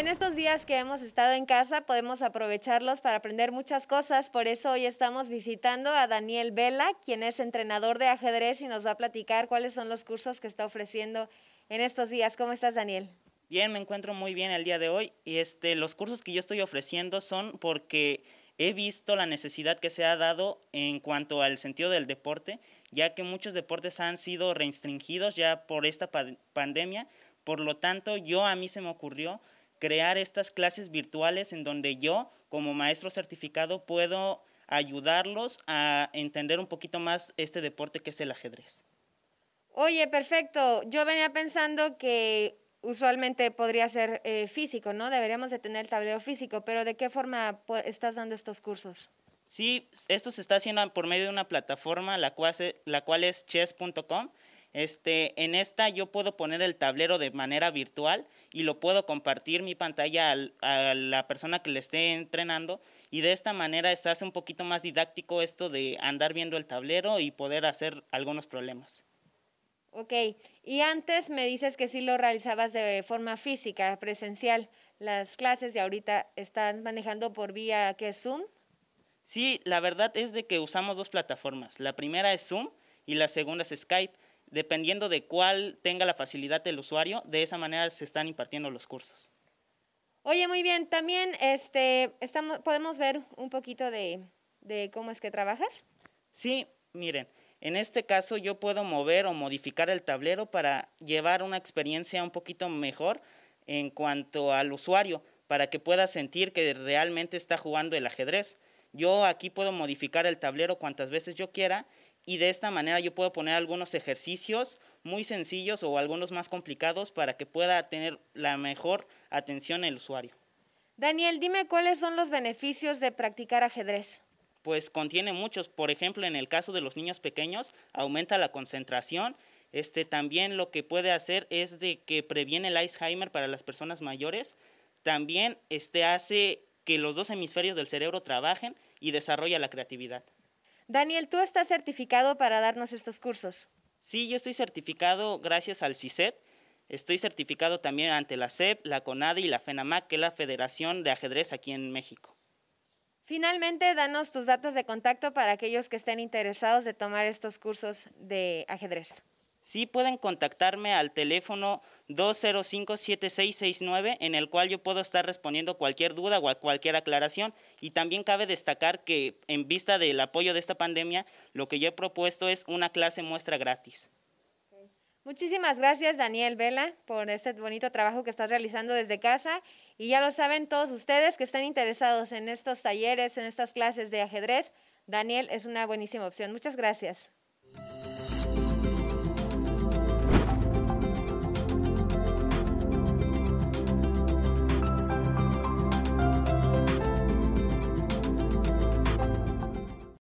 En estos días que hemos estado en casa podemos aprovecharlos para aprender muchas cosas, por eso hoy estamos visitando a Daniel Vela, quien es entrenador de ajedrez y nos va a platicar cuáles son los cursos que está ofreciendo en estos días. ¿Cómo estás, Daniel? Bien, me encuentro muy bien el día de hoy y este, los cursos que yo estoy ofreciendo son porque he visto la necesidad que se ha dado en cuanto al sentido del deporte, ya que muchos deportes han sido restringidos ya por esta pandemia, por lo tanto yo a mí se me ocurrió crear estas clases virtuales en donde yo, como maestro certificado, puedo ayudarlos a entender un poquito más este deporte que es el ajedrez. Oye, perfecto. Yo venía pensando que usualmente podría ser eh, físico, ¿no? Deberíamos de tener el tablero físico, pero ¿de qué forma estás dando estos cursos? Sí, esto se está haciendo por medio de una plataforma, la cual es chess.com. Este, en esta yo puedo poner el tablero de manera virtual y lo puedo compartir mi pantalla a la persona que le esté entrenando y de esta manera se hace un poquito más didáctico esto de andar viendo el tablero y poder hacer algunos problemas. Ok, y antes me dices que sí lo realizabas de forma física, presencial, las clases de ahorita están manejando por vía que Zoom. Sí, la verdad es de que usamos dos plataformas. La primera es Zoom y la segunda es Skype dependiendo de cuál tenga la facilidad del usuario, de esa manera se están impartiendo los cursos. Oye, muy bien, también este, podemos ver un poquito de, de cómo es que trabajas. Sí, miren, en este caso yo puedo mover o modificar el tablero para llevar una experiencia un poquito mejor en cuanto al usuario, para que pueda sentir que realmente está jugando el ajedrez. Yo aquí puedo modificar el tablero cuantas veces yo quiera y de esta manera yo puedo poner algunos ejercicios muy sencillos o algunos más complicados para que pueda tener la mejor atención el usuario. Daniel, dime cuáles son los beneficios de practicar ajedrez. Pues contiene muchos, por ejemplo, en el caso de los niños pequeños aumenta la concentración, este también lo que puede hacer es de que previene el Alzheimer para las personas mayores, también este hace que los dos hemisferios del cerebro trabajen y desarrolla la creatividad. Daniel, tú estás certificado para darnos estos cursos. Sí, yo estoy certificado gracias al CISET. Estoy certificado también ante la CEP, la CONADE y la FENAMAC, que es la Federación de Ajedrez aquí en México. Finalmente, danos tus datos de contacto para aquellos que estén interesados de tomar estos cursos de ajedrez. Sí pueden contactarme al teléfono 205-7669 en el cual yo puedo estar respondiendo cualquier duda o cualquier aclaración. Y también cabe destacar que en vista del apoyo de esta pandemia, lo que yo he propuesto es una clase muestra gratis. Muchísimas gracias Daniel Vela por este bonito trabajo que estás realizando desde casa y ya lo saben todos ustedes que están interesados en estos talleres, en estas clases de ajedrez, Daniel es una buenísima opción. Muchas gracias.